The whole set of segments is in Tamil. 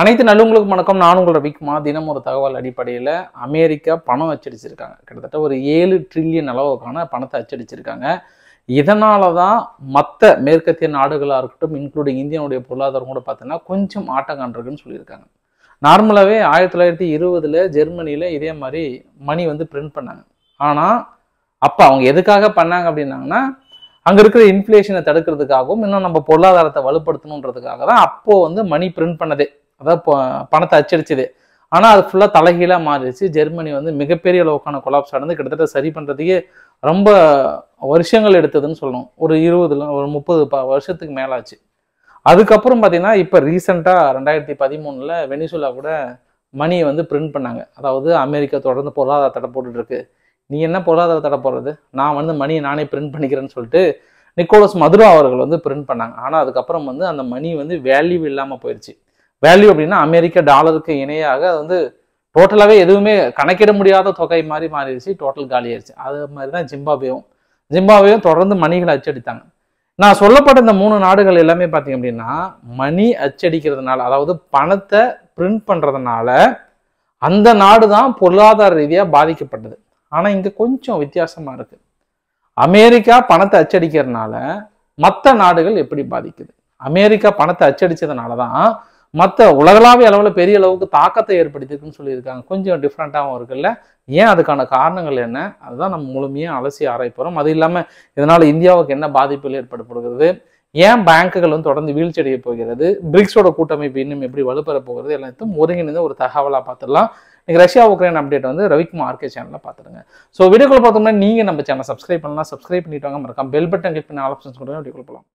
அனைத்து நல்லவங்களுக்கு வணக்கம் நான் உங்களோட விக்மா தினம் ஒரு தகவல் அடிப்படையில் அமெரிக்கா பணம் அச்சடிச்சிருக்காங்க கிட்டத்தட்ட ஒரு ஏழு ட்ரில்லியன் அளவுக்கான பணத்தை அச்சடிச்சிருக்காங்க இதனால தான் மற்ற மேற்கத்திய நாடுகளாக இருக்கட்டும் இன்க்ளூடிங் இந்தியனுடைய பொருளாதாரம் கூட பார்த்தீங்கன்னா கொஞ்சம் ஆட்டங்காண்டிருக்குன்னு சொல்லியிருக்காங்க நார்மலாகவே ஆயிரத்தி தொள்ளாயிரத்தி இருபதில் ஜெர்மனியில் இதே மாதிரி மணி வந்து பிரிண்ட் பண்ணாங்க ஆனால் அப்போ அவங்க எதுக்காக பண்ணாங்க அப்படின்னாங்கன்னா அங்கே இருக்கிற இன்ஃப்ளேஷனை தடுக்கிறதுக்காகவும் இன்னும் நம்ம பொருளாதாரத்தை வலுப்படுத்தணுன்றதுக்காக தான் அப்போது வந்து மணி பிரிண்ட் பண்ணதே அதாவது பணத்தை அச்சடிச்சது ஆனால் அது ஃபுல்லாக தலைகீழாக மாறிடுச்சு ஜெர்மனி வந்து மிகப்பெரிய அளவுக்கான கொலாப்ஸ் அடைந்து கிட்டத்தட்ட சரி பண்ணுறதுக்கே ரொம்ப வருஷங்கள் எடுத்ததுன்னு சொல்லணும் ஒரு இருபதுல ஒரு முப்பது ப வருஷத்துக்கு மேலாச்சு அதுக்கப்புறம் பார்த்தீங்கன்னா இப்போ ரீசெண்டாக ரெண்டாயிரத்தி பதிமூணில் வெனிசுலா கூட மணியை வந்து பிரிண்ட் பண்ணாங்க அதாவது அமெரிக்கா தொடர்ந்து பொருளாதார தடை போட்டுட்ருக்கு நீ என்ன பொருளாதார தடை போடுறது நான் வந்து மணியை நானே பிரிண்ட் பண்ணிக்கிறேன்னு சொல்லிட்டு நிக்கோலஸ் மதுரா அவர்கள் வந்து பிரிண்ட் பண்ணாங்க ஆனால் அதுக்கப்புறம் வந்து அந்த மணி வந்து வேல்யூ இல்லாமல் போயிடுச்சு வேல்யூ அப்படின்னா அமெரிக்க டாலருக்கு இணையாக அது வந்து டோட்டலாகவே எதுவுமே கணக்கிட முடியாத தொகை மாதிரி மாறிடுச்சு டோட்டல் காலி ஆயிடுச்சு அது மாதிரி தான் ஜிம்பாபேவும் ஜிம்பாபேவும் தொடர்ந்து மணிகளை அச்சடித்தாங்க நான் சொல்லப்பட்ட இந்த மூணு நாடுகள் எல்லாமே பார்த்தீங்க அப்படின்னா மணி அச்சடிக்கிறதுனால அதாவது பணத்தை பிரிண்ட் பண்ணுறதுனால அந்த நாடு தான் பொருளாதார ரீதியாக பாதிக்கப்பட்டது ஆனால் இங்கே கொஞ்சம் வித்தியாசமாக இருக்குது அமெரிக்கா பணத்தை அச்சடிக்கிறதுனால மற்ற நாடுகள் எப்படி பாதிக்குது அமெரிக்கா பணத்தை அச்சடித்ததுனால தான் மற்ற உலகளாவிய அளவில் பெரிய அளவுக்கு தாக்கத்தை ஏற்படுத்திருக்குன்னு சொல்லியிருக்காங்க கொஞ்சம் டிஃப்ரெண்ட்டாகவும் இருக்குல்ல ஏன் அதுக்கான காரணங்கள் என்ன அதுதான் நம்ம முழுமையாக அலசி ஆராய்ப்போம் அது இல்லாமல் இதனால் இந்தியாவுக்கு என்ன பாதிப்புகள் ஏற்படப்படுகிறது ஏன் பேங்குகள் வந்து தொடர்ந்து வீழ்ச்சியடைய போகிறது பிரிக்ஸோட கூட்டமைப்பு இன்னும் எப்படி வலுப்பெற போகிறது எல்லாத்தையும் ஒருங்கிணைந்த ஒரு தகவலாக பார்த்துடலாம் நீங்கள் ரஷ்யா உக்ரைன் அப்டேட் வந்து ரவிக்குமார் ஆர்கே சேனலில் பார்த்துருங்க ஸோ வீடியோக்குள்ள பார்த்தோம்னா நீங்கள் நம்ம சேனல் சப்ஸ்கிரைப் பண்ணலாம் சப்ஸ்கிரைப் பண்ணிட்டு வாங்க மறக்காம பெல் பட்டன் கிளிக் பண்ண ஆப்ஷன்ஸ் கொடுங்க வீடியோக்குள்ள போகலாம்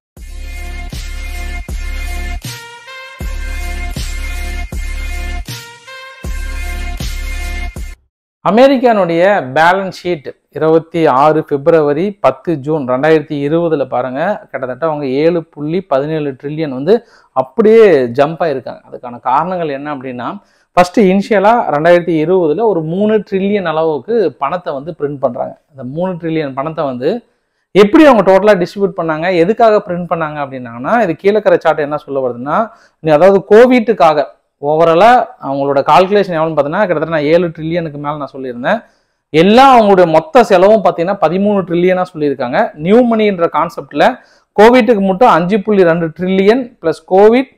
அமெரிக்கானுடைய பேலன்ஸ் ஷீட் இருபத்தி ஆறு பிப்ரவரி பத்து ஜூன் ரெண்டாயிரத்தி இருபதில் பாருங்கள் கிட்டத்தட்ட அவங்க ஏழு புள்ளி பதினேழு ட்ரில்லியன் வந்து அப்படியே ஜம்ப் ஆகிருக்காங்க அதுக்கான காரணங்கள் என்ன அப்படின்னா ஃபஸ்ட்டு இனிஷியலாக ரெண்டாயிரத்தி இருபதில் ஒரு மூணு ட்ரில்லியன் அளவுக்கு பணத்தை வந்து பிரிண்ட் பண்ணுறாங்க அந்த மூணு ட்ரில்லியன் பணத்தை வந்து எப்படி அவங்க டோட்டலாக டிஸ்ட்ரிபியூட் பண்ணாங்க எதுக்காக பிரிண்ட் பண்ணாங்க அப்படின்னாங்கன்னா இது கீழக்கரை சாட்டை என்ன சொல்ல வருதுன்னா அதாவது கோவிட்டுக்காக ஓவராலாக அவங்களோட கால்குலேஷன் எவ்வளோன்னு பார்த்தீங்கன்னா கிட்டத்தட்ட நான் ஏழு ட்ரில்லியனுக்கு மேலே நான் சொல்லியிருந்தேன் எல்லாம் அவங்களுடைய மொத்த செலவும் பார்த்தீங்கன்னா பதிமூணு ட்ரில்லியனாக சொல்லியிருக்காங்க நியூ மணின்ற கான்செப்டில் கோவிட்டுக்கு மட்டும் அஞ்சு புள்ளி ரெண்டு trillion plus covid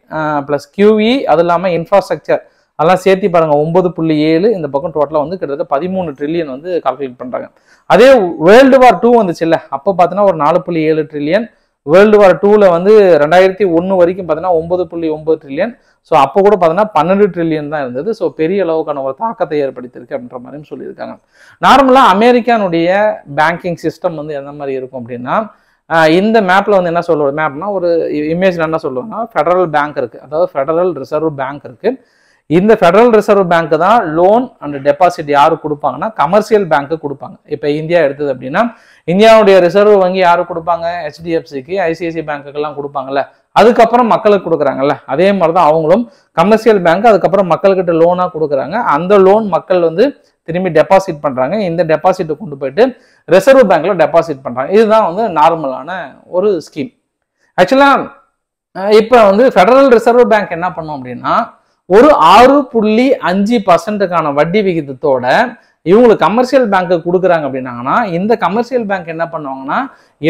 plus QE அது இல்லாமல் இன்ஃப்ராஸ்ட்ரக்சர் அதெல்லாம் சேர்த்து பாருங்கள் ஒம்பது புள்ளி ஏழு இந்த பக்கம் டோட்டலாக வந்து கிட்டத்தட்ட பதிமூணு ட்ரில்லியன் வந்து கால்குலேட் பண்ணுறாங்க அதே வேர்ல்டு வார் டூ வந்துச்சுல்ல அப்போ பார்த்தீங்கன்னா ஒரு நாலு புள்ளி ஏழு ட்ரில்லியன் வேர்ல்டு வார் டூவில் வந்து ரெண்டாயிரத்தி ஒன்று வரைக்கும் பார்த்தீங்கன்னா ஒம்பது புள்ளி ஒம்பது ட்ரில்லியன் ஸோ அப்போ கூட பார்த்தீங்கன்னா பன்னெண்டு ட்ரில்லியன் தான் இருந்தது ஸோ பெரிய அளவுக்கான ஒரு தாக்கத்தை ஏற்படுத்தியிருக்கு அப்படின்ற மாதிரியும் சொல்லியிருக்காங்க நார்மலாக அமெரிக்கானுடைய பேங்கிங் சிஸ்டம் வந்து எந்த மாதிரி இருக்கும் அப்படின்னா இந்த மேப்பில் வந்து என்ன சொல்லுவோம் மேப்னா ஒரு இமேஜ் என்ன சொல்லுவோம்னா ஃபெடரல் பேங்க் இருக்குது அதாவது ஃபெடரல் ரிசர்வ் பேங்க் இருக்குது இந்த ஃபெடரல் ரிசர்வ் பேங்க் தான் லோன் அண்ட் டெபாசிட் யாரு கொடுப்பாங்கன்னா கமர்ஷியல் பேங்க்கு கொடுப்பாங்க இப்போ இந்தியா எடுத்தது அப்படின்னா இந்தியாவுடைய ரிசர்வ் வங்கி யாரு கொடுப்பாங்க ஹெச்டிஎஃப்சிக்கு ஐசிஐசி பேங்க்குக்கெல்லாம் கொடுப்பாங்கல்ல அதுக்கப்புறம் மக்களுக்கு கொடுக்குறாங்கல்ல அதே மாதிரி தான் அவங்களும் கமர்ஷியல் பேங்க் அதுக்கப்புறம் மக்கள்கிட்ட லோனாக கொடுக்குறாங்க அந்த லோன் மக்கள் வந்து திரும்பி டெபாசிட் பண்ணுறாங்க இந்த டெபாசிட்டை கொண்டு போயிட்டு ரிசர்வ் பேங்க்கில் டெபாசிட் பண்ணுறாங்க இதுதான் வந்து நார்மலான ஒரு ஸ்கீம் ஆக்சுவலாக இப்போ வந்து ஃபெடரல் ரிசர்வ் பேங்க் என்ன பண்ணும் அப்படின்னா ஒரு ஆறு புள்ளி அஞ்சு பர்சன்ட்டுக்கான வட்டி விகிதத்தோட இவங்களுக்கு கமர்ஷியல் பேங்க்கு கொடுக்குறாங்க அப்படின்னாங்கன்னா இந்த கமர்ஷியல் பேங்க் என்ன பண்ணுவாங்கன்னா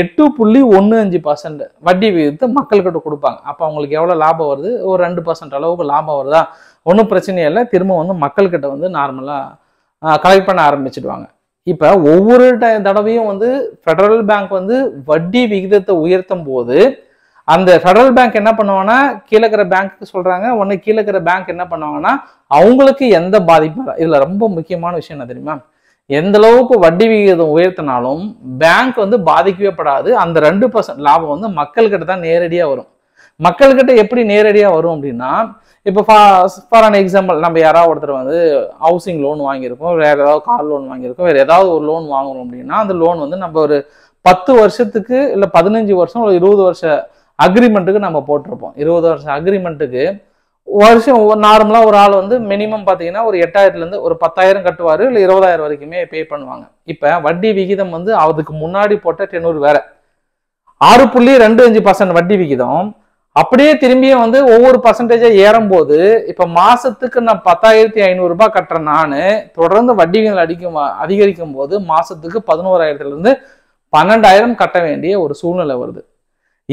எட்டு புள்ளி ஒன்று அஞ்சு பர்சன்ட் வட்டி விகிதத்தை மக்கள்கிட்ட கொடுப்பாங்க அப்போ அவங்களுக்கு எவ்வளோ லாபம் வருது ஒரு ரெண்டு பர்சன்ட் அளவுக்கு லாபம் வருதா ஒன்றும் பிரச்சனையே இல்லை திரும்ப வந்து மக்கள்கிட்ட வந்து நார்மலாக கலெக்ட் பண்ண ஆரம்பிச்சிடுவாங்க இப்போ ஒவ்வொரு தடவையும் வந்து ஃபெடரல் பேங்க் வந்து வட்டி விகிதத்தை உயர்த்தும் போது அந்த ஃபெடரல் பேங்க் என்ன பண்ணுவாங்கன்னா கீழே இருக்கிற பேங்க்கு சொல்கிறாங்க ஒன்று கீழே இருக்கிற பேங்க் என்ன பண்ணுவாங்கன்னா அவங்களுக்கு எந்த பாதிப்பும் இதில் ரொம்ப முக்கியமான விஷயம் என்ன தெரியுமா எந்த அளவுக்கு வட்டி விகிதம் உயர்த்தினாலும் பேங்க் வந்து பாதிக்கவே படாது அந்த ரெண்டு பர்சன்ட் லாபம் வந்து மக்கள்கிட்ட தான் நேரடியாக வரும் மக்கள்கிட்ட எப்படி நேரடியாக வரும் அப்படின்னா இப்போ ஃபார் அன் எக்ஸாம்பிள் நம்ம யாராவது ஒருத்தர் வந்து ஹவுசிங் லோன் வாங்கியிருக்கோம் வேறு ஏதாவது கார் லோன் வாங்கியிருக்கோம் வேறு ஏதாவது ஒரு லோன் வாங்குறோம் அப்படின்னா அந்த லோன் வந்து நம்ம ஒரு பத்து வருஷத்துக்கு இல்லை பதினஞ்சு வருஷம் ஒரு இருபது வருஷம் அக்ரிமெண்ட்டுக்கு நம்ம போட்டிருப்போம் இருபது வருஷம் அக்ரிமெண்ட்டுக்கு வருஷம் நார்மலாக ஒரு ஆள் வந்து மினிமம் பார்த்தீங்கன்னா ஒரு எட்டாயிரத்துலேருந்து ஒரு பத்தாயிரம் கட்டுவார் இல்லை இருபதாயிரம் வரைக்குமே பே பண்ணுவாங்க இப்போ வட்டி விகிதம் வந்து அதுக்கு முன்னாடி போட்ட டெனூர் வேற ஆறு புள்ளி ரெண்டு அஞ்சு பர்சன்ட் வட்டி விகிதம் அப்படியே திரும்பியும் வந்து ஒவ்வொரு பர்சன்டேஜாக ஏறும்போது இப்போ மாதத்துக்கு நான் பத்தாயிரத்தி ஐநூறுரூபா கட்டுறேன் நான் தொடர்ந்து வட்டி அடிக்கும் அதிகரிக்கும் போது மாதத்துக்கு பதினோராயிரத்துலேருந்து பன்னெண்டாயிரம் கட்ட வேண்டிய ஒரு சூழ்நிலை வருது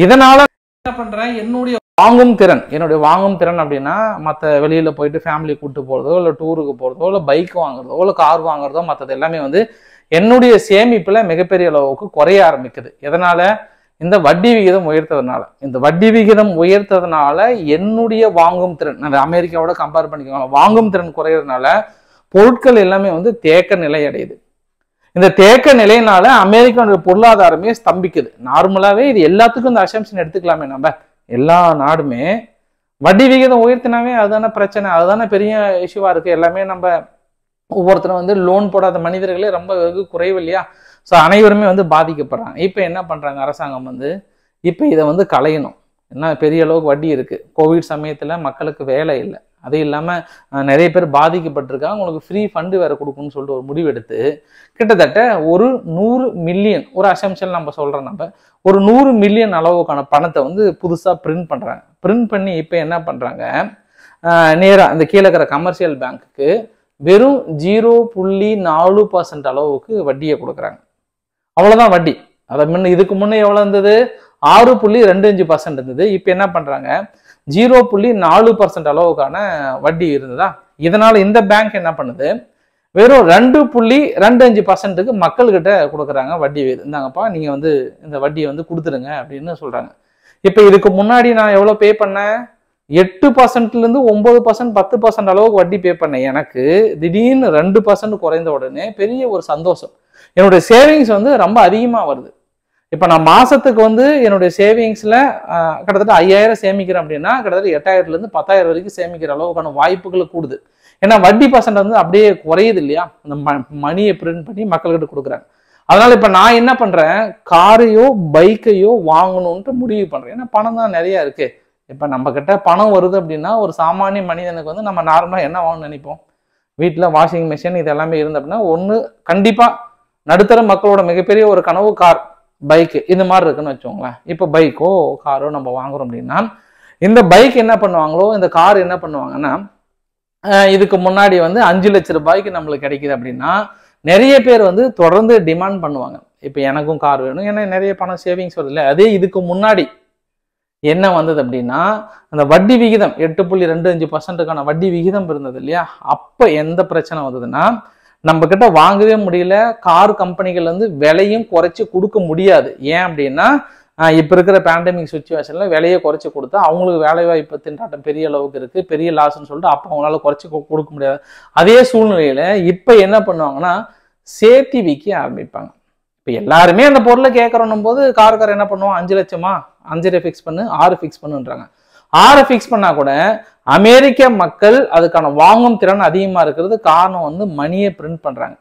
இதனால் என்ன பண்ணுறேன் என்னுடைய வாங்கும் திறன் என்னுடைய வாங்கும் திறன் அப்படின்னா மற்ற வெளியில் போயிட்டு ஃபேமிலி கூப்பிட்டு போகிறதோ இல்லை டூருக்கு போகிறதோ இல்லை பைக் வாங்குறதோ இல்லை கார் வாங்குறதோ மற்றது எல்லாமே வந்து என்னுடைய சேமிப்பில் மிகப்பெரிய அளவுக்கு குறைய ஆரம்பிக்குது எதனால் இந்த வட்டி விகிதம் உயர்த்ததுனால இந்த வட்டி விகிதம் உயர்த்ததுனால என்னுடைய வாங்கும் திறன் அமெரிக்காவோட கம்பேர் பண்ணிக்கோங்க வாங்கும் திறன் குறையிறதுனால பொருட்கள் எல்லாமே வந்து தேக்க நிலை அடையுது இந்த தேக்க நிலையினால அமெரிக்காவுடைய பொருளாதாரமே ஸ்தம்பிக்குது நார்மலாகவே இது எல்லாத்துக்கும் இந்த அசம்ஷன் எடுத்துக்கலாமே நம்ம எல்லா நாடுமே வட்டி விகிதம் உயர்த்தினாவே அதுதானே பிரச்சனை அதுதானே பெரிய இஷ்யூவாக இருக்குது எல்லாமே நம்ம ஒவ்வொருத்தரும் வந்து லோன் போடாத மனிதர்களே ரொம்ப வெகு குறைவு இல்லையா ஸோ அனைவருமே வந்து பாதிக்கப்படுறாங்க இப்போ என்ன பண்ணுறாங்க அரசாங்கம் வந்து இப்போ இதை வந்து களையணும் என்ன பெரிய அளவுக்கு வட்டி இருக்குது கோவிட் சமயத்தில் மக்களுக்கு வேலை இல்லை அது இல்லாமல் நிறைய பேர் பாதிக்கப்பட்டிருக்காங்க உங்களுக்கு ஃப்ரீ ஃபண்டு வேறு கொடுக்கணும்னு சொல்லிட்டு ஒரு முடிவெடுத்து கிட்டத்தட்ட ஒரு நூறு மில்லியன் ஒரு அசம்ஷன் நம்ம சொல்கிறோம் நம்ம ஒரு நூறு மில்லியன் அளவுக்கான பணத்தை வந்து புதுசாக பிரிண்ட் பண்ணுறாங்க பிரிண்ட் பண்ணி இப்போ என்ன பண்ணுறாங்க நேராக இந்த கீழே இருக்கிற கமர்ஷியல் பேங்க்குக்கு வெறும் ஜீரோ புள்ளி நாலு பர்சன்ட் அளவுக்கு வட்டியை கொடுக்குறாங்க அவ்வளோதான் வட்டி அதை முன்ன இதுக்கு முன்னே எவ்வளோ இருந்தது ஆறு புள்ளி ரெண்டு அஞ்சு பர்சன்ட் இருந்தது இப்போ என்ன பண்ணுறாங்க ஜீரோ புள்ளி நாலு பர்சன்ட் அளவுக்கான வட்டி இருந்ததா இதனால இந்த பேங்க் என்ன பண்ணுது வெறும் ரெண்டு புள்ளி ரெண்டு அஞ்சு பர்சன்ட்டுக்கு மக்கள்கிட்ட கொடுக்குறாங்க வட்டி இருந்தாங்கப்பா நீங்கள் வந்து இந்த வட்டியை வந்து கொடுத்துருங்க அப்படின்னு சொல்கிறாங்க இப்போ இதுக்கு முன்னாடி நான் எவ்வளோ பே பண்ணேன் எட்டு பர்சன்ட்லேருந்து ஒம்பது பர்சன்ட் பத்து பர்சன்ட் அளவுக்கு வட்டி பே பண்ணேன் எனக்கு திடீர்னு ரெண்டு பர்சன்ட் குறைந்த உடனே பெரிய ஒரு சந்தோஷம் என்னுடைய சேவிங்ஸ் வந்து ரொம்ப அதிகமாக வருது இப்போ நான் மாதத்துக்கு வந்து என்னுடைய சேவிங்ஸில் கிட்டத்தட்ட ஐயாயிரம் சேமிக்கிறேன் அப்படின்னா கிட்டத்தட்ட எட்டாயிரத்துலேருந்து பத்தாயிரம் வரைக்கும் சேமிக்கிற அளவுக்கான வாய்ப்புகளை கூடுது ஏன்னா வட்டி பர்சன்ட் வந்து அப்படியே குறையுது இல்லையா அந்த ம மணியை பிரிண்ட் பண்ணி மக்கள்கிட்ட கொடுக்குறாங்க அதனால் இப்போ நான் என்ன பண்ணுறேன் காரையோ பைக்கையோ வாங்கணுன்ட்டு முடிவு பண்ணுறேன் ஏன்னா பணம் தான் நிறையா இருக்குது இப்போ நம்மக்கிட்ட பணம் வருது அப்படின்னா ஒரு சாமானிய மனிதனுக்கு வந்து நம்ம நார்மலாக என்ன வாங்கணும்னு நினைப்போம் வீட்டில் வாஷிங் மிஷின் இது எல்லாமே இருந்து அப்படின்னா ஒன்று கண்டிப்பாக நடுத்தர மக்களோட மிகப்பெரிய ஒரு கனவு கார் பைக்கு இந்த மாதிரி இருக்குன்னு வச்சுக்கோங்களேன் இப்போ பைக்கோ காரோ நம்ம வாங்குறோம் அப்படின்னா இந்த பைக் என்ன பண்ணுவாங்களோ இந்த கார் என்ன பண்ணுவாங்கன்னா இதுக்கு முன்னாடி வந்து அஞ்சு லட்ச ரூபாய்க்கு நம்மளுக்கு கிடைக்குது அப்படின்னா நிறைய பேர் வந்து தொடர்ந்து டிமாண்ட் பண்ணுவாங்க இப்போ எனக்கும் கார் வேணும் ஏன்னா நிறைய பணம் சேவிங்ஸ் வருது இல்லை அதே இதுக்கு முன்னாடி என்ன வந்தது அப்படின்னா அந்த வட்டி விகிதம் எட்டு புள்ளி ரெண்டு அஞ்சு பர்சன்ட்டுக்கான வட்டி விகிதம் இருந்தது இல்லையா அப்போ எந்த பிரச்சனை வந்ததுன்னா நம்ம கிட்ட வாங்கவே முடியல கார் கம்பெனிகள் வந்து விலையும் குறைச்சி கொடுக்க முடியாது ஏன் அப்படின்னா இப்போ இருக்கிற பேண்டமிக் சுச்சுவேஷனில் விலையை குறைச்சி கொடுத்தா அவங்களுக்கு வேலை வாய்ப்பு திண்டாட்டம் பெரிய அளவுக்கு இருக்குது பெரிய லாஸ்ன்னு சொல்லிட்டு அப்போ அவங்களால குறைச்சி கொடுக்க முடியாது அதே சூழ்நிலையில் இப்போ என்ன பண்ணுவாங்கன்னா சேஃப்டி விற்க ஆரம்பிப்பாங்க இப்போ எல்லாருமே அந்த பொருளை கேட்குறோன்னும் போது காருக்கார் என்ன பண்ணுவோம் அஞ்சு லட்சமா அஞ்சரை ஃபிக்ஸ் பண்ணு ஆறு ஃபிக்ஸ் பண்ணுன்றாங்க ஆறு ஃபிக்ஸ் பண்ணால் கூட அமெரிக்க மக்கள் அதுக்கான வாங்கும் திறன் அதிகமாக இருக்கிறது காரணம் வந்து மணியை பிரிண்ட் பண்ணுறாங்க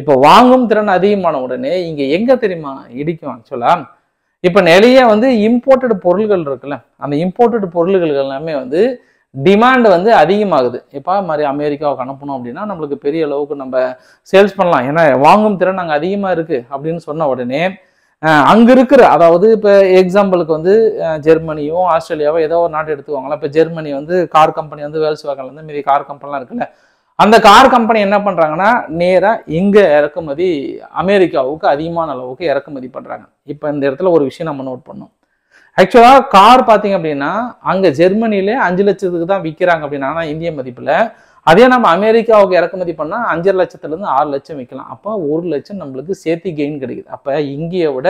இப்போ வாங்கும் திறன் அதிகமான உடனே இங்கே எங்கே தெரியுமா இடிக்கும் ஆக்சுவலாக இப்போ நிறைய வந்து இம்போர்ட்டட் பொருள்கள் இருக்குல்ல அந்த இம்போர்ட்டட் பொருள்கள் எல்லாமே வந்து டிமாண்ட் வந்து அதிகமாகுது இப்போ மாதிரி அமெரிக்காவுக்கு அனுப்பணும் அப்படின்னா நம்மளுக்கு பெரிய அளவுக்கு நம்ம சேல்ஸ் பண்ணலாம் ஏன்னா வாங்கும் திறன் அங்கே அதிகமாக இருக்குது அப்படின்னு சொன்ன உடனே அங்கே இருக்கிற அதாவது இப்போ எக்ஸாம்பிளுக்கு வந்து ஜெர்மனியும் ஆஸ்திரேலியாவோ ஏதோ ஒரு நாட்டு எடுத்துக்கோங்களேன் இப்போ ஜெர்மனி வந்து கார் கம்பெனி வந்து வேல்ஸ் வேகன்லேருந்து மீதி கார் கம்பெனிலாம் இருக்குல்ல அந்த கார் கம்பெனி என்ன பண்ணுறாங்கன்னா நேராக இங்கே இறக்குமதி அமெரிக்காவுக்கு அதிகமான அளவுக்கு இறக்குமதி பண்ணுறாங்க இப்போ இந்த இடத்துல ஒரு விஷயம் நம்ம நோட் பண்ணோம் ஆக்சுவலாக கார் பாத்தீங்க அப்படின்னா அங்கே ஜெர்மனிலே அஞ்சு லட்சத்துக்கு தான் விற்கிறாங்க அப்படின்னா இந்திய மதிப்பில் அதே நம்ம அமெரிக்காவுக்கு இறக்குமதி பண்ணால் அஞ்சரை லட்சத்துலேருந்து ஆறு லட்சம் விற்கலாம் அப்போ ஒரு லட்சம் நம்மளுக்கு சேர்த்து கெயின் கிடைக்குது அப்போ இங்கே விட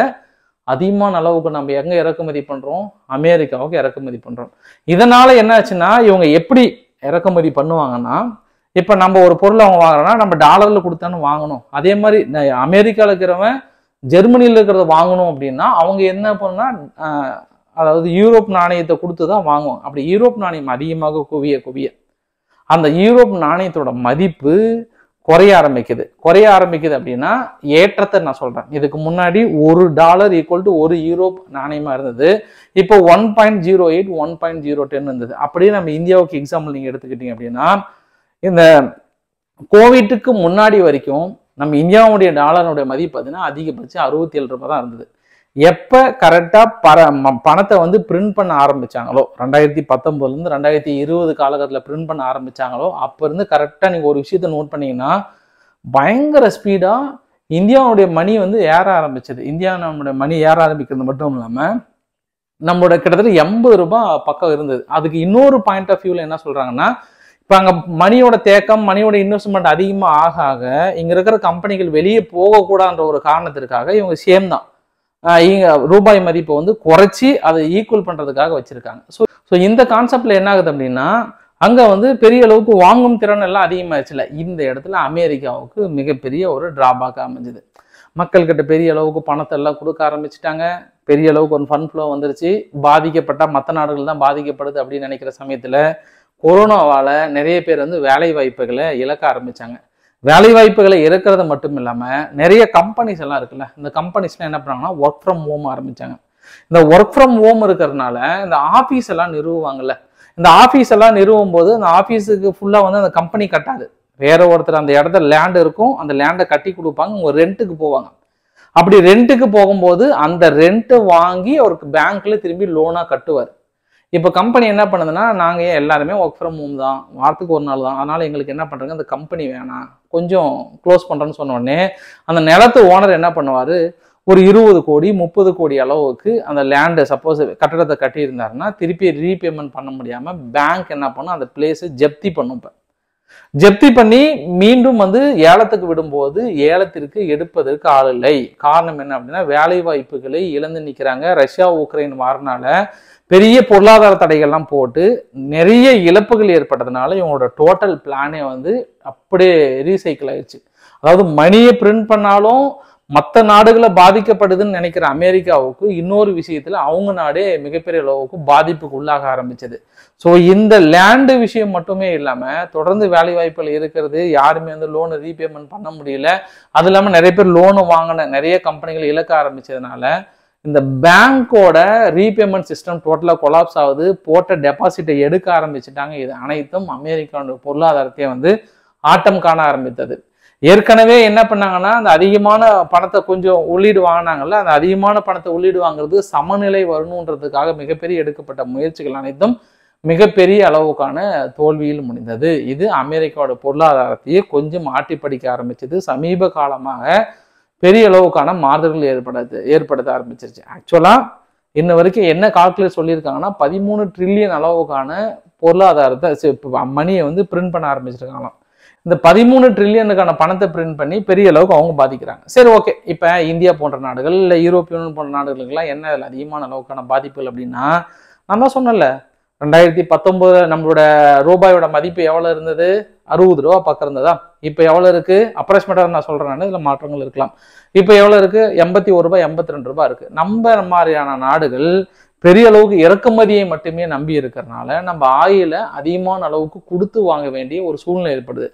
அதிகமான அளவுக்கு நம்ம எங்கே இறக்குமதி பண்ணுறோம் அமெரிக்காவுக்கு இறக்குமதி பண்ணுறோம் இதனால் என்ன ஆச்சுன்னா இவங்க எப்படி இறக்குமதி பண்ணுவாங்கன்னா இப்போ நம்ம ஒரு பொருள் அவங்க வாங்குறோன்னா நம்ம டாலரில் கொடுத்தானு வாங்கணும் அதே மாதிரி அமெரிக்காவில் இருக்கிறவன் ஜெர்மனியில் இருக்கிறத வாங்கணும் அப்படின்னா அவங்க என்ன பண்ணா அதாவது யூரோப் நாணயத்தை கொடுத்து தான் வாங்குவோம் அப்படி யூரோப் நாணயம் அதிகமாக குவிய குவிய அந்த யூரோப் நாணயத்தோட மதிப்பு குறைய ஆரம்பிக்குது குறைய ஆரம்பிக்குது அப்படின்னா ஏற்றத்தை நான் சொல்கிறேன் இதுக்கு முன்னாடி ஒரு டாலர் ஈக்குவல் டு ஒரு யூரோப் நாணயமாக இருந்தது இப்போ one point zero eight one point zero ten இருந்தது அப்படியே நம்ம இந்தியாவுக்கு எக்ஸாம்பிள் நீங்கள் எடுத்துக்கிட்டீங்க அப்படின்னா இந்த கோவிட்டுக்கு முன்னாடி வரைக்கும் நம்ம இந்தியாவுடைய டாலருடைய மதிப்பு பார்த்தீங்கன்னா அதிகபட்சம் அறுபத்தி ஏழு ரூபாய் தான் இருந்தது எப்போ கரெக்டாக பர பணத்தை வந்து பிரிண்ட் பண்ண ஆரம்பித்தாங்களோ ரெண்டாயிரத்தி பத்தொம்போதுலேருந்து ரெண்டாயிரத்தி இருபது காலகட்டத்தில் பிரிண்ட் பண்ண ஆரம்பித்தாங்களோ அப்போருந்து கரெக்டாக நீங்கள் ஒரு விஷயத்த நோட் பண்ணிங்கன்னா பயங்கர ஸ்பீடாக இந்தியாவுடைய மணி வந்து ஏற ஆரம்பிச்சது இந்தியா நம்மளுடைய மணி ஏற ஆரம்பிக்கிறது மட்டும் இல்லாமல் நம்மளோட கிட்டத்தட்ட எண்பது ரூபாய் பக்கம் இருந்தது அதுக்கு இன்னொரு பாயிண்ட் ஆஃப் வியூவில் என்ன சொல்கிறாங்கன்னா இப்போ அங்கே மணியோட தேக்கம் மணியோட இன்வெஸ்ட்மெண்ட் அதிகமாக ஆக ஆக இங்கே இருக்கிற கம்பெனிகள் வெளியே போகக்கூடாதுன்ற ஒரு காரணத்திற்காக இவங்க சேம் தான் ரூபாய் மதிப்பை வந்து குறைச்சி அதை ஈக்குவல் பண்ணுறதுக்காக வச்சுருக்காங்க ஸோ ஸோ இந்த கான்செப்டில் என்ன ஆகுது அப்படின்னா அங்கே வந்து பெரிய அளவுக்கு வாங்கும் திறன் எல்லாம் அதிகமாகிடுச்சுல இந்த இடத்துல அமெரிக்காவுக்கு மிகப்பெரிய ஒரு டிராபாக்காக அமைஞ்சுது மக்கள்கிட்ட பெரிய அளவுக்கு பணத்தை எல்லாம் கொடுக்க ஆரம்பிச்சிட்டாங்க பெரிய அளவுக்கு ஒரு ஃபன் ஃப்ளோ வந்துருச்சு பாதிக்கப்பட்ட மற்ற நாடுகள் தான் பாதிக்கப்படுது அப்படின்னு நினைக்கிற சமயத்தில் கொரோனாவால் நிறைய பேர் வந்து வேலை வாய்ப்புகளை இழக்க ஆரம்பித்தாங்க வேலைவாய்ப்புகளை இருக்கிறது மட்டும் இல்லாமல் நிறைய கம்பெனிஸ் எல்லாம் இருக்குல்ல இந்த கம்பெனிஸ்லாம் என்ன பண்ணாங்கன்னா ஒர்க் ஃப்ரம் ஹோம் ஆரம்பித்தாங்க இந்த ஒர்க் ஃப்ரம் ஹோம் இருக்கிறதுனால இந்த ஆஃபீஸ் எல்லாம் நிறுவுவாங்கல்ல இந்த ஆஃபீஸ் எல்லாம் நிறுவும் போது அந்த ஆஃபீஸுக்கு ஃபுல்லாக வந்து அந்த கம்பெனி கட்டாது வேற ஒருத்தர் அந்த இடத்துல லேண்ட் இருக்கும் அந்த லேண்டை கட்டி கொடுப்பாங்க உங்கள் ரெண்ட்டுக்கு போவாங்க அப்படி ரெண்ட்டுக்கு போகும்போது அந்த ரெண்ட்டை வாங்கி அவருக்கு பேங்க்ல திரும்பி லோனாக கட்டுவார் இப்போ கம்பெனி என்ன பண்ணுதுன்னா நாங்கள் ஏன் எல்லாருமே ஒர்க் ஃப்ரம் ஹோம் தான் வாரத்துக்கு ஒரு நாள் தான் அதனால் எங்களுக்கு என்ன பண்ணுறாங்க அந்த கம்பெனி வேணாம் கொஞ்சம் க்ளோஸ் பண்ணுறேன்னு சொன்னோடனே அந்த நிலத்து ஓனர் என்ன பண்ணுவார் ஒரு இருபது கோடி முப்பது கோடி அளவுக்கு அந்த லேண்டு சப்போஸ் கட்டடத்தை கட்டியிருந்தாருன்னா திருப்பி ரீபேமெண்ட் பண்ண முடியாமல் பேங்க் என்ன பண்ணும் அந்த பிளேஸை ஜப்தி பண்ணும் இப்போ ஜப்தி பண்ணி மீண்டும் வந்து ஏலத்துக்கு விடும்போது ஏலத்திற்கு எடுப்பதற்கு ஆள் இல்லை காரணம் என்ன அப்படின்னா வேலை வாய்ப்புகளை இழந்து நிற்கிறாங்க ரஷ்யா உக்ரைன் வாரனால பெரிய பொருளாதார தடைகள்லாம் போட்டு நிறைய இழப்புகள் ஏற்பட்டதுனால இவங்களோட டோட்டல் பிளானே வந்து அப்படியே ரீசைக்கிள் ஆயிடுச்சு அதாவது மணியை பிரிண்ட் பண்ணாலும் மற்ற நாடுகளை பாதிக்கப்படுதுன்னு நினைக்கிற அமெரிக்காவுக்கு இன்னொரு விஷயத்தில் அவங்க நாடே மிகப்பெரிய அளவுக்கு பாதிப்புக்கு உள்ளாக ஆரம்பிச்சது ஸோ இந்த லேண்டு விஷயம் மட்டுமே இல்லாமல் தொடர்ந்து வேலை வாய்ப்புகள் இருக்கிறது யாருமே வந்து லோனு ரீபேமெண்ட் பண்ண முடியல அது இல்லாமல் நிறைய பேர் லோனு வாங்கின நிறைய கம்பெனிகள் இழக்க ஆரம்பிச்சதுனால இந்த பேங்க்கோட ரீபேமெண்ட் சிஸ்டம் டோட்டலாக கொலாப்ஸ் ஆகுது போட்ட டெபாசிட்டை எடுக்க ஆரம்பிச்சிட்டாங்க இது அனைத்தும் அமெரிக்காவோட பொருளாதாரத்தையே வந்து ஆட்டம் காண ஆரம்பித்தது ஏற்கனவே என்ன பண்ணாங்கன்னா அந்த அதிகமான பணத்தை கொஞ்சம் உள்ளீடு வாங்கினாங்கல்ல அந்த அதிகமான பணத்தை உள்ளீடு வாங்குறது சமநிலை வரணுன்றதுக்காக மிகப்பெரிய எடுக்கப்பட்ட முயற்சிகள் அனைத்தும் மிகப்பெரிய அளவுக்கான தோல்வியில் முடிந்தது இது அமெரிக்காவோட பொருளாதாரத்தையே கொஞ்சம் ஆட்டி படிக்க ஆரம்பிச்சது சமீப காலமாக பெரிய அளவுக்கான மாறுதல்கள் ஏற்படுது ஏற்படுத்த ஆரம்பிச்சிருச்சு ஆக்சுவலாக இன்ன வரைக்கும் என்ன கால்குலேட் சொல்லியிருக்காங்கன்னா பதிமூணு ட்ரில்லியன் அளவுக்கான பொருளாதாரத்தை மணியை வந்து பிரிண்ட் பண்ண ஆரம்பிச்சிருக்காங்களாம் இந்த பதிமூணு ட்ரில்லியனுக்கான பணத்தை பிரிண்ட் பண்ணி பெரிய அளவுக்கு அவங்க பாதிக்கிறாங்க சரி ஓகே இப்போ இந்தியா போன்ற நாடுகள் இல்லை யூரோப்பியன் போன்ற நாடுகளுக்கெல்லாம் என்ன அதில் அதிகமான அளவுக்கான பாதிப்புகள் அப்படின்னா நம்ம சொன்னல ரெண்டாயிரத்தி பத்தொன்பது நம்மளோட ரூபாயோட மதிப்பு எவ்வளோ இருந்தது அறுபது ரூபா பக்கம் இருந்ததா இப்போ எவ்வளோ இருக்குது அப்ராக்சிமேட்டாக நான் சொல்கிறேன் நான் இதில் மாற்றங்கள் இருக்கலாம் இப்போ எவ்வளோ இருக்குது எண்பத்தி ஒரு ரூபாய் எண்பத்தி ரெண்டு ரூபாய் இருக்குது நம்ம மாதிரியான நாடுகள் பெரிய அளவுக்கு இறக்குமதியை மட்டுமே நம்பி இருக்கிறனால நம்ம ஆயிலை அதிகமான அளவுக்கு கொடுத்து வாங்க வேண்டிய ஒரு சூழ்நிலை ஏற்படுது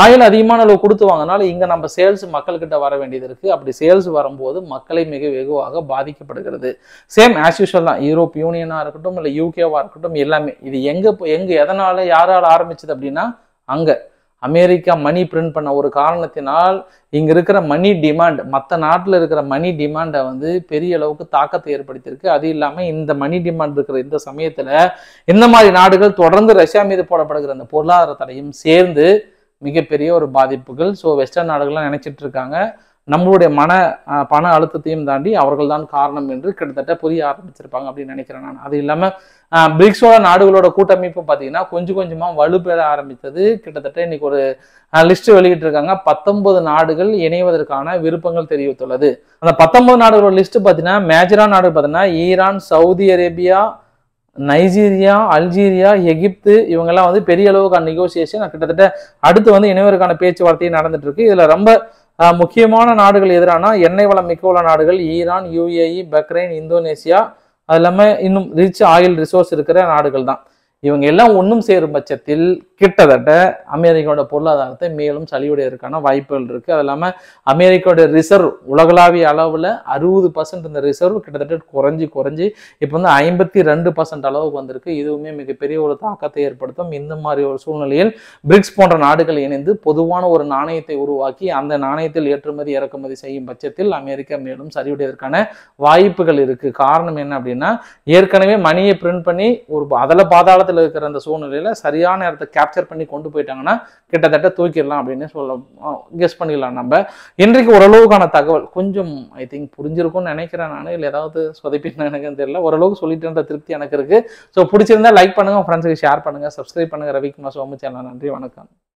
ஆயில் அதிகமான அளவு கொடுத்து வாங்கினாலும் இங்கே நம்ம சேல்ஸ் மக்கள்கிட்ட வர வேண்டியது இருக்குது அப்படி சேல்ஸ் வரும்போது மக்களை மிக வெகுவாக பாதிக்கப்படுகிறது சேம் ஆஸ் யூஷுவல் தான் யூரோப் யூனியனாக இருக்கட்டும் இல்லை யூகேவாக இருக்கட்டும் எல்லாமே இது எங்கே எங்கே எதனால் யாரால் ஆரம்பிச்சது அப்படின்னா அங்கே அமெரிக்கா மணி பிரிண்ட் பண்ண ஒரு காரணத்தினால் இங்கே இருக்கிற மணி டிமாண்ட் மற்ற நாட்டில் இருக்கிற மணி டிமாண்டை வந்து பெரிய அளவுக்கு தாக்கத்தை ஏற்படுத்தியிருக்கு அது இல்லாமல் இந்த மணி டிமாண்ட் இருக்கிற இந்த சமயத்தில் இந்த மாதிரி நாடுகள் தொடர்ந்து ரஷ்யா மீது போடப்படுகிற அந்த பொருளாதார தடையும் சேர்ந்து மிகப்பெரிய ஒரு பாதிப்புகள் ஸோ வெஸ்டர்ன் நாடுகள்லாம் நினைச்சிட்டு இருக்காங்க நம்மளுடைய மன பண அழுத்தத்தையும் தாண்டி அவர்கள் தான் காரணம் என்று கிட்டத்தட்ட புரிய ஆரம்பிச்சிருப்பாங்க அப்படின்னு நினைக்கிறேன் நான் அது இல்லாமல் பிரிக்ஸோட நாடுகளோட கூட்டமைப்பு பார்த்தீங்கன்னா கொஞ்சம் கொஞ்சமாக வலுப்பெற ஆரம்பித்தது கிட்டத்தட்ட இன்னைக்கு ஒரு லிஸ்ட் வெளியிட்டிருக்காங்க பத்தொன்பது நாடுகள் இணைவதற்கான விருப்பங்கள் தெரிவித்துள்ளது அந்த பத்தொன்பது நாடுகளோட லிஸ்ட் பார்த்தீங்கன்னா மேஜரான நாடு பார்த்தீங்கன்னா Iran Saudi Arabia Nigeria Algeria Egypt இவங்கெல்லாம் வந்து பெரிய அளவுக்கான நெகோசியேஷன் கிட்டத்தட்ட அடுத்து வந்து இணைவருக்கான பேச்சுவார்த்தையும் நடந்துட்டு இருக்கு இதில் ரொம்ப முக்கியமான நாடுகள் எதிரானா எண்ணெய் வளம் மிக்க உள்ள நாடுகள் ஈரான் யுஏஇ பக்ரைன் இந்தோனேசியா அது இல்லாமல் இன்னும் ரிச் ஆயில் ரிசோர்ஸ் இருக்கிற நாடுகள் தான் இவங்க எல்லாம் ஒன்றும் சேரும் பட்சத்தில் கிட்டத்தட்ட அமெரிக்காவோட பொருளாதாரத்தை மேலும் சளியுடையதற்கான வாய்ப்புகள் இருக்குது அது இல்லாமல் அமெரிக்காவோட ரிசர்வ் உலகளாவிய அளவில் அறுபது பர்சன்ட் இந்த ரிசர்வ் கிட்டத்தட்ட குறைஞ்சி குறைஞ்சி இப்போ வந்து ஐம்பத்தி ரெண்டு பர்சன்ட் அளவுக்கு வந்திருக்கு இதுவுமே மிகப்பெரிய ஒரு தாக்கத்தை ஏற்படுத்தும் இந்த மாதிரி ஒரு சூழ்நிலையில் பிரிக்ஸ் போன்ற நாடுகள் இணைந்து பொதுவான ஒரு நாணயத்தை உருவாக்கி அந்த நாணயத்தில் ஏற்றுமதி இறக்குமதி செய்யும் பட்சத்தில் அமெரிக்கா மேலும் சரிவுடையதற்கான வாய்ப்புகள் இருக்குது காரணம் என்ன அப்படின்னா ஏற்கனவே மணியை பிரிண்ட் பண்ணி ஒரு அதில் பாதாளத்தில் இருக்கிற அந்த சூழ்நிலையில் சரியான இடத்தை கேப் கேப்சர் பண்ணி கொண்டு போயிட்டாங்கன்னா கிட்டத்தட்ட தூக்கிடலாம் அப்படின்னு சொல்ல கெஸ் பண்ணிடலாம் நம்ம இன்றைக்கு ஓரளவுக்கான தகவல் கொஞ்சம் ஐ திங்க் புரிஞ்சிருக்கும்னு நினைக்கிறேன் நான் இல்லை ஏதாவது சொதப்பின்னு எனக்கு தெரியல ஓரளவுக்கு சொல்லிட்டு திருப்தி எனக்கு இருக்குது ஸோ பிடிச்சிருந்தா லைக் பண்ணுங்கள் ஃப்ரெண்ட்ஸுக்கு ஷேர் பண்ணுங்கள் சப்ஸ்கிரைப் பண்ணுங்கள் ரவிக்குமார் சோமு சேனல் நன்றி வணக்கம்